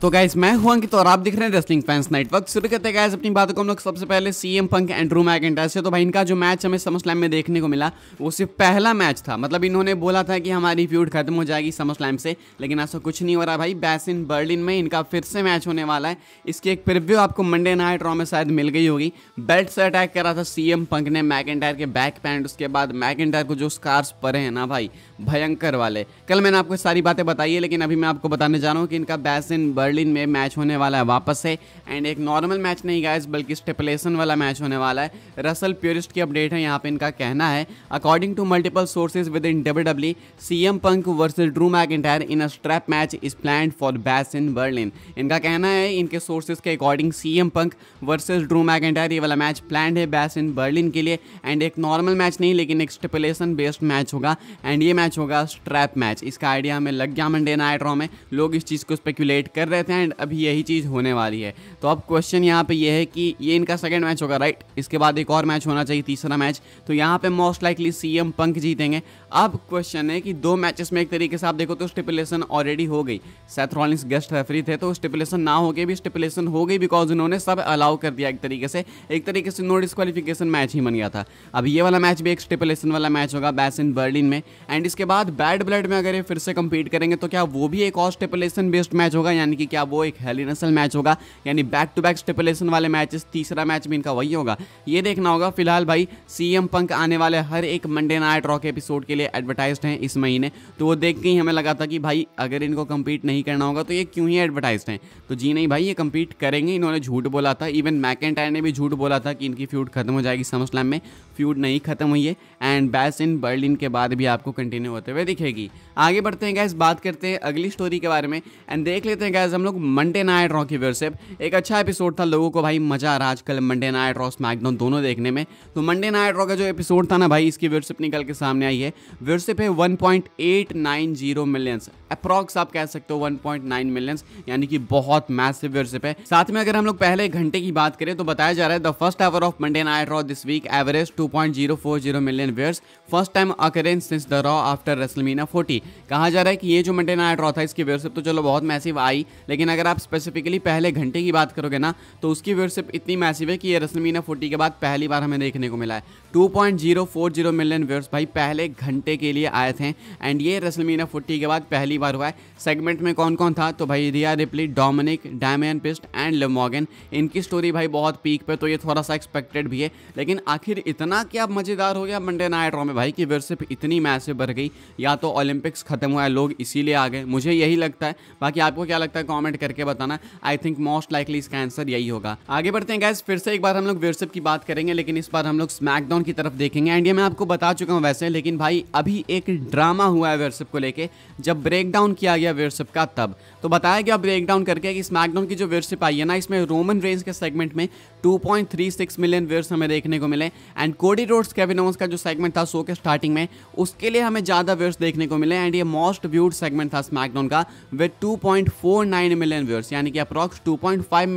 तो गाइज मैं हुआ कि तो आप देख रहे हैं रेसलिंग फैंस नेटवर्क शुरू करते हैं अपनी बात को हम लोग सबसे पहले सीएम पंक एंड्रू मैकेंटायर से तो भाई इनका जो मैच हमें समस्लैम में देखने को मिला वो सिर्फ पहला मैच था मतलब इन्होंने बोला था कि हमारी फ्यूड खत्म हो जाएगी समस्लैम से लेकिन ऐसा कुछ नहीं हो रहा भाई बैसिन बर्लिन में इनका फिर से मैच होने वाला है इसकी एक प्रिव्यू आपको मंडे नाइट रॉ में शायद मिल गई होगी बेल्ट से अटैक करा था एम पंक ने मैकेंटायर के बैक पैंट उसके बाद मैकेंटायर को जो स्कार्स पर हैं ना भाई भयंकर वाले कल मैंने आपको सारी बातें बताई है लेकिन अभी मैं आपको बताने जा रहा हूँ कि इनका बैसिन बर्लिन में मैच होने वाला है वापस से एंड एक नॉर्मल मैच नहीं गाइज बल्कि स्टेपलेसन वाला मैच होने वाला है रसल प्योरिस्ट की अपडेट है यहाँ पे इनका कहना है according to multiple sources within W W C M Punk versus Drew McIntyre in a strap match is plan for Bash in Berlin इनका कहना है इनके सोर्सेज के according C M Punk versus Drew McIntyre ये वाला match plan है बैस in Berlin के लिए एंड एक नॉर्मल मैच नहीं लेकिन एक स्टिपुलेशन बेस्ड मैच होगा एंड ये मैच होगा स्ट्रैप मैच इसका आइडिया हमें लग गया मंडे नाइट रॉ में लोग इस चीज़ को स्पेकुलेट कर रहे रहे थे एंड अभी यही चीज़ होने वाली है तो अब क्वेश्चन यहाँ पे ये है कि ये इनका सेकंड मैच होगा राइट इसके बाद एक और मैच होना चाहिए तीसरा मैच तो यहाँ पे मोस्ट लाइकली सीएम पंक जीतेंगे अब क्वेश्चन है कि दो मैचेस में एक तरीके से आप देखो तो स्टिपुलेशन ऑलरेडी हो गई सेथ गेस्ट रेफरी थे तो स्टिपुलेशन ना हो भी स्टिपुलेशन हो गई बिकॉज उन्होंने सब अलाउ कर दिया एक तरीके से एक तरीके से नो डिस्कालिफिकेशन मैच ही बन गया था अब ये वाला मैच भी एक स्टिपुलेशन वाला मैच होगा बैस इन बर्लिन में एंड इसके बाद बैड ब्लड में अगर ये फिर से कम्पीट करेंगे तो क्या वो भी एक और स्टिपुलेशन बेस्ड मैच होगा यानी कि क्या वो एक हेली नसल मैच होगा यानी बैक टू बैक स्टिपुलेशन वाले मैचेस तीसरा मैच भी इनका वही होगा ये देखना होगा फिलहाल भाई सीएम पंक आने वाले हर एक मंडे नाइट रॉक एपिसोड के लिए एडवर्टाइज हैं इस महीने तो वो देख के ही हमें लगा था कि भाई अगर इनको कम्पीट नहीं करना होगा तो ये क्यों ही एडवर्टाइज हैं तो जी नहीं भाई ये कम्पीट करेंगे इन्होंने झूठ बोला था इवन मैक ने भी झूठ बोला था कि इनकी फ्यूड खत्म हो जाएगी समझ समस्लैम में फ्यूड नहीं खत्म हुई है एंड बैस इन बर्लिन के बाद भी आपको कंटिन्यू होते हुए दिखेगी आगे बढ़ते हैं गैस बात करते हैं अगली स्टोरी के बारे में एंड देख लेते हैं गैस हम लोग मंडे नाइट रॉ की वर्शिप एक अच्छा एपिसोड था लोगों को भाई मज़ा आ रहा आजकल मंडे नाइट रॉ स्मैकडाउन दोनों देखने में तो मंडे नाइट रॉ का जो एपिसोड था ना भाई इसकी वर्शिप निकल के सामने आई है वर्शिप है one point eight nine zero millions approx आप कह सकते हो वन पॉइंट नाइन मिलियंस यानी कि बहुत मैसिव वर्शिप है साथ में अगर हम लोग पहले घंटे की बात करें तो बताया जा रहा है the first hour of Monday night Raw this week average two point zero four zero million viewers first time occurrence since the Raw after WrestleMania forty कहा जा रहा है कि ये जो मंडे नाइट रॉ था इसकी व्यर्स तो चलो बहुत मैसिव आई लेकिन अगर आप स्पेसिफिकली पहले घंटे की बात करोगे ना तो उसकी व्यूअरशिप इतनी मैसिव है कि ये रसलमीना फोर्टी के बाद पहली बार हमें देखने को मिला है 2.040 मिलियन व्यूअर्स भाई पहले घंटे के लिए आए थे एंड ये रसलमीना फोर्टी के बाद पहली बार हुआ है सेगमेंट में कौन कौन था तो भाई Rhea Ripley Dominik Damian Priest and Liv Morgan इनकी स्टोरी भाई बहुत पीक पे तो ये थोड़ा सा एक्सपेक्टेड भी है लेकिन आखिर इतना क्या मज़ेदार हो गया मंडे नाइट रॉ में भाई कि वर्सिप इतनी से भर गई या तो ओलंपिक्स खत्म हुआ है लोग इसीलिए आ गए मुझे यही लगता है बाकी आपको क्या लगता है कॉमेंट करके बताना आई थिंक मोस्ट लाइकली इसका आंसर यही होगा आगे बढ़ते हैं गैस फिर से एक बार हम लोग वर्सिप की बात करेंगे लेकिन इस बार हम लोग स्मैकडाउन की तरफ देखेंगे एंड मैं आपको बता चुका हूँ वैसे लेकिन भाई अभी एक ड्रामा हुआ है वर्सिप को लेकर जब ब्रेकडाउन किया गया दिया वेयरशिप का तब तो बताया गया ब्रेक डाउन करके कि स्मैकडाउन की जो वेयरशिप आई है ना इसमें रोमन रेंज के सेगमेंट में 2.36 मिलियन वेयर्स हमें देखने को मिले एंड कोडी रोड्स केविनोस का जो सेगमेंट था शो के स्टार्टिंग में उसके लिए हमें ज़्यादा वेयर्स देखने को मिले एंड ये मोस्ट व्यूड सेगमेंट था स्मैकडाउन का विद टू मिलियन व्यूअर्स यानी कि अप्रॉक्स टू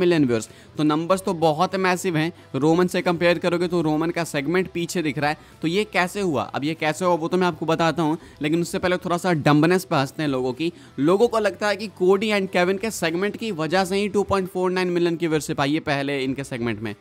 मिलियन व्यूअर्स तो नंबर्स तो बहुत मैसिव हैं रोमन से कंपेयर करोगे तो रोमन का सेगमेंट पीछे दिख रहा है तो ये कैसे हुआ अब ये कैसे हुआ वो तो मैं आपको बताता हूँ लेकिन उससे पहले थोड़ा सा डम्बनेस पर हंसते हैं लोगों की लोगों को लगता है कि कोडी एंड केविन के सेगमेंट की वजह से ही 2.49 मिलियन की वर्ष आई है पहले इनके सेगमेंट में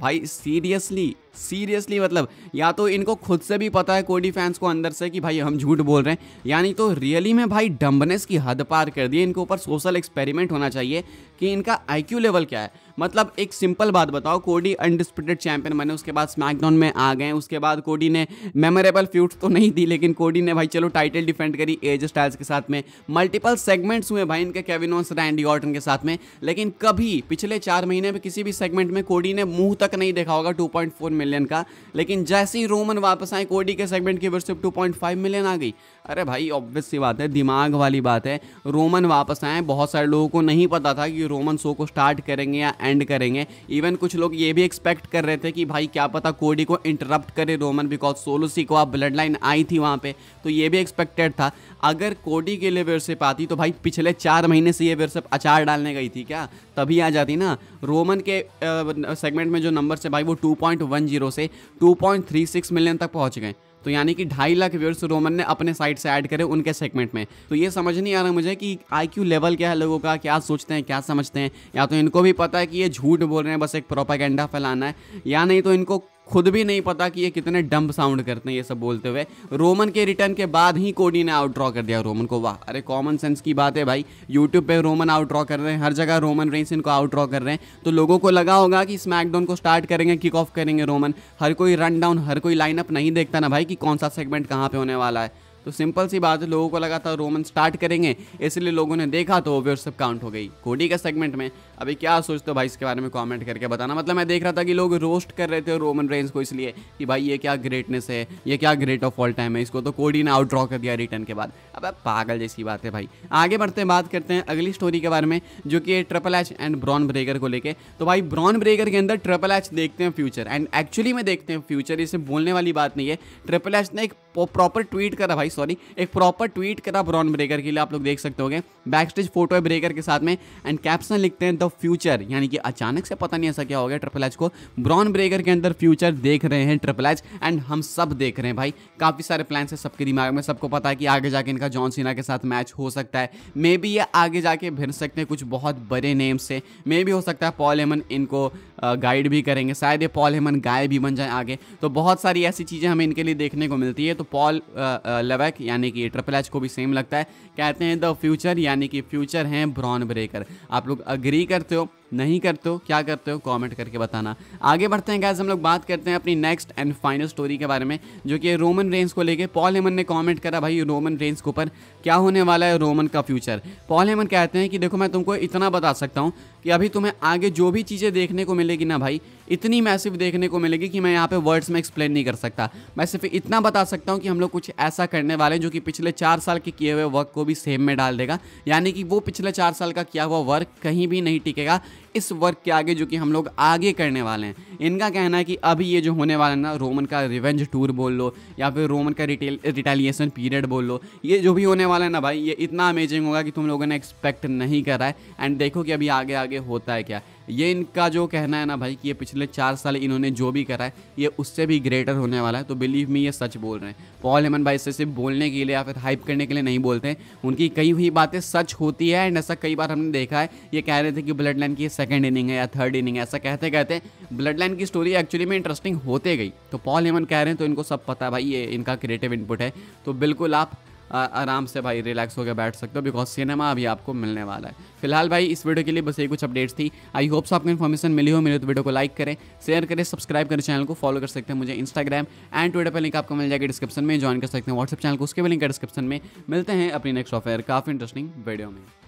भाई सीरियसली सीरियसली मतलब या तो इनको खुद से भी पता है कोडी फैंस को अंदर से कि भाई हम झूठ बोल रहे हैं यानी तो रियली में भाई डम्बनेस की हद पार कर दिए इनके ऊपर सोशल एक्सपेरिमेंट होना चाहिए कि इनका आईक्यू लेवल क्या है मतलब एक सिंपल बात बताओ कोडी अनडिस्प्यूटेड चैंपियन बने उसके बाद स्मैकडाउन में आ गए उसके बाद कोडी ने मेमोरेबल फ्यूट तो नहीं दी लेकिन कोडी ने भाई चलो टाइटल डिफेंड करी एज स्टाइल्स के साथ में मल्टीपल सेगमेंट्स हुए भाई इनके कैविनोस रैंडी ऑर्टन के साथ में लेकिन कभी पिछले चार महीने में किसी भी सेगमेंट में कोडी ने मुंह तक नहीं देखा होगा टू मिलियन का लेकिन जैसे ही रोमन वापस आए कोडी के सेगमेंट की वर्षिप 2.5 मिलियन आ गई अरे भाई ऑब्वियस सी बात है दिमाग वाली बात है रोमन वापस आए बहुत सारे लोगों को नहीं पता था कि रोमन शो को स्टार्ट करेंगे या एंड करेंगे इवन कुछ लोग ये भी एक्सपेक्ट कर रहे थे कि भाई क्या पता कोडी को इंटरप्ट करे रोमन बिकॉज सोलोसी को आप ब्लड लाइन आई थी वहाँ पे तो ये भी एक्सपेक्टेड था अगर कोडी के लिए वर्षिप आती तो भाई पिछले चार महीने से ये वर्षिप अचार डालने गई थी क्या तभी आ जाती ना रोमन के सेगमेंट में जो नंबर से भाई वो टू से 2.36 मिलियन तक पहुँच गए तो यानी कि ढाई लाख व्यूअर्स रोमन ने अपने साइड से ऐड करे उनके सेगमेंट में तो ये समझ नहीं आ रहा मुझे कि आई लेवल क्या है लोगों का क्या सोचते हैं क्या समझते हैं या तो इनको भी पता है कि ये झूठ बोल रहे हैं बस एक प्रोपागेंडा फैलाना है या नहीं तो इनको खुद भी नहीं पता कि ये कितने डंप साउंड करते हैं ये सब बोलते हुए रोमन के रिटर्न के बाद ही कोडी ने आउट ड्रॉ कर दिया रोमन को वाह अरे कॉमन सेंस की बात है भाई यूट्यूब पे रोमन आउट ड्रॉ कर रहे हैं हर जगह रोमन रेंस इनको आउट ड्रॉ कर रहे हैं तो लोगों को लगा होगा कि स्मैकडाउन को स्टार्ट करेंगे किक ऑफ करेंगे रोमन हर कोई रन डाउन हर कोई लाइनअप नहीं देखता ना भाई कि कौन सा सेगमेंट कहाँ पर होने वाला है तो सिंपल सी बात है लोगों को लगा था रोमन स्टार्ट करेंगे इसलिए लोगों ने देखा तो वो सब काउंट हो गई कोडी का सेगमेंट में अभी क्या सोचते हो भाई इसके बारे में कॉमेंट करके बताना मतलब मैं देख रहा था कि लोग रोस्ट कर रहे थे रोमन रेंज को इसलिए कि भाई ये क्या ग्रेटनेस है ये क्या ग्रेट ऑफ ऑल टाइम है इसको तो कोडी ने आउट ड्रॉ कर दिया रिटर्न के बाद अब पागल जैसी बात है भाई आगे बढ़ते हैं बात करते हैं अगली स्टोरी के बारे में जो कि triple H and Bron Breakker को लेकर तो भाई ब्रॉन ब्रेकर के अंदर ट्रिपल एच देखते हैं फ्यूचर एंड एक्चुअली में देखते हैं फ्यूचर इसे बोलने वाली बात नहीं है ट्रिपल एच ने एक प्रॉपर ट्वीट करा भाई सॉरी एक प्रॉपर ट्वीट करा ब्रॉन ब्रेकर के लिए आप लोग देख सकते हो बैक स्टेज फोटो है ब्रेकर के साथ में एंड कैप्शन लिखते हैं द ऑफ फ्यूचर यानी कि अचानक से पता नहीं ऐसा क्या हो गया ट्रिपल एच को ब्रॉन ब्रेकर के अंदर फ्यूचर देख रहे हैं ट्रिपल एच एंड हम सब देख रहे हैं भाई काफ़ी सारे प्लान्स है सबके दिमाग में सबको पता है कि आगे जाके इनका जॉन सीना के साथ मैच हो सकता है मे बी ये आगे जाके भिड़ सकते हैं कुछ बहुत बड़े नेम से मे भी हो सकता है पॉल एमन इनको गाइड भी करेंगे शायद ये पॉल हेमन गाय भी बन जाए आगे तो बहुत सारी ऐसी चीज़ें हमें इनके लिए देखने को मिलती है तो पॉल लेवैक यानी कि ट्रिपल एच को भी सेम लगता है कहते हैं द फ्यूचर यानी कि फ्यूचर हैं ब्रॉन ब्रेकर आप लोग अग्री करते हो नहीं करते हो क्या करते हो कमेंट करके बताना आगे बढ़ते हैं गैस हम लोग बात करते हैं अपनी नेक्स्ट एंड फाइनल स्टोरी के बारे में जो कि रोमन रेंज को लेके पॉल हेमन ने कमेंट करा भाई रोमन रेंज के ऊपर क्या होने वाला है रोमन का फ्यूचर पॉल हेमन कहते हैं कि देखो मैं तुमको इतना बता सकता हूँ कि अभी तुम्हें आगे जो भी चीज़ें देखने को मिलेगी ना भाई इतनी मैसिव देखने को मिलेगी कि मैं यहाँ पे वर्ड्स में एक्सप्लेन नहीं कर सकता मैं सिर्फ इतना बता सकता हूँ कि हम लोग कुछ ऐसा करने वाले हैं जो कि पिछले चार साल के किए हुए वर्क को भी सेम में डाल देगा यानी कि वो पिछले चार साल का किया हुआ वर्क कहीं भी नहीं टिकेगा इस वर्क के आगे जो कि हम लोग आगे करने वाले हैं इनका कहना है कि अभी ये जो होने वाला है ना रोमन का रिवेंज टूर बोल लो या फिर रोमन का रिटेल रिटेलिएशन पीरियड बोल लो ये जो भी होने वाला है ना भाई ये इतना अमेजिंग होगा कि तुम लोगों ने एक्सपेक्ट नहीं करा है एंड देखो कि अभी आगे आगे होता है क्या ये इनका जो कहना है ना भाई कि ये पिछले चार साल इन्होंने जो भी करा है ये उससे भी ग्रेटर होने वाला है तो बिलीव मी ये सच बोल रहे हैं पॉल हेमन भाई इससे सिर्फ बोलने के लिए या फिर हाइप करने के लिए नहीं बोलते हैं उनकी कई हुई बातें सच होती है एंड ऐसा कई बार हमने देखा है ये कह रहे थे कि ब्लड लाइन की सेकेंड इनिंग है या थर्ड इनिंग है ऐसा कहते कहते ब्लड लाइन की स्टोरी एक्चुअली में इंटरेस्टिंग होते गई तो पॉल हेमन कह रहे हैं तो इनको सब पता है भाई ये इनका क्रिएटिव इनपुट है तो बिल्कुल आप आराम से भाई रिलैक्स होकर बैठ सकते हो बिकॉज सिनेमा अभी आपको मिलने वाला है फिलहाल भाई इस वीडियो के लिए बस ये कुछ अपडेट्स थी आई होप्स आपको इन्फॉर्मेशन मिली हो मेरे तो वीडियो को लाइक करें शेयर करें सब्सक्राइब करें चैनल को फॉलो कर सकते हैं मुझे इंस्टाग्राम एंड ट्विटर पर लिंक आपको मिल जाएगा डिस्क्रिप्शन में ज्वाइन कर सकते हैं व्हाट्सअप चैनल को उसके भी लिंक डिस्क्रिप्शन में मिलते हैं अपनी नेक्स्ट ऑफेयर काफ़ी इंटरेस्टिंग वीडियो में